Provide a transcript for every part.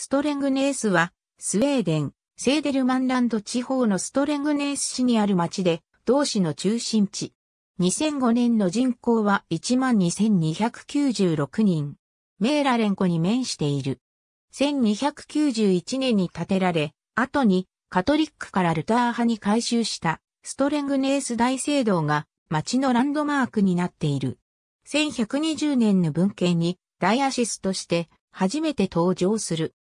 ストレングネースは、スウェーデン、セーデルマンランド地方のストレングネース市にある町で、同市の中心地。2005年の人口は12,296人。メーラレン湖に面している。1291年に建てられ、後にカトリックからルター派に改修したストレングネース大聖堂が町のランドマークになっている。1120年の文献に大アシスとして初めて登場する。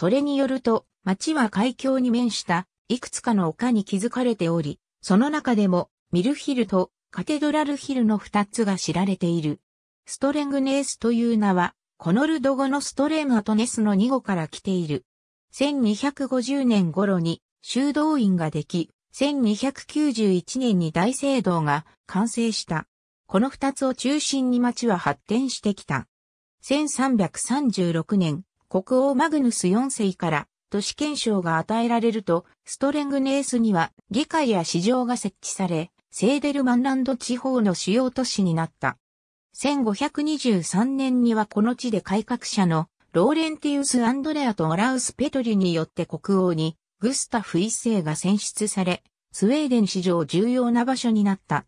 それによると、町は海峡に面したいくつかの丘に築かれており、その中でもミルヒルとカテドラルヒルの二つが知られている。ストレングネースという名は、コノルド語のストレンガとネスの2語から来ている。1250年頃に修道院ができ、1291年に大聖堂が完成した。この二つを中心に町は発展してきた。1336年、国王マグヌス4世から、都市憲章が与えられると、ストレングネースには議会や市場が設置され、セーデルマンランド地方の主要都市になった。1523年にはこの地で改革者のローレンティウス・アンドレアとオラウス・ペトリによって国王にグスタフ一世が選出され、スウェーデン史上重要な場所になった。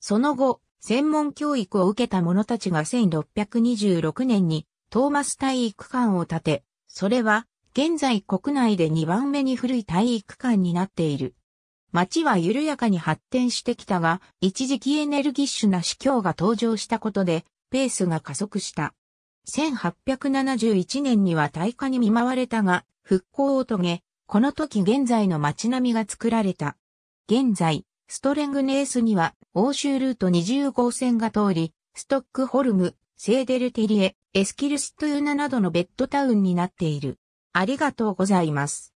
その後、専門教育を受けた者たちが1626年にトーマス体育館を建て、それは現在国内で2番目に古い体育館になっている。街は緩やかに発展してきたが、一時期エネルギッシュな市況が登場したことで、ペースが加速した。1871年には大火に見舞われたが、復興を遂げ、この時現在の街並みが作られた。現在、ストレングネースには、欧州ルート20号線が通り、ストックホルム、セーデルテリエ、エスキルストゥーナなどのベッドタウンになっている。ありがとうございます。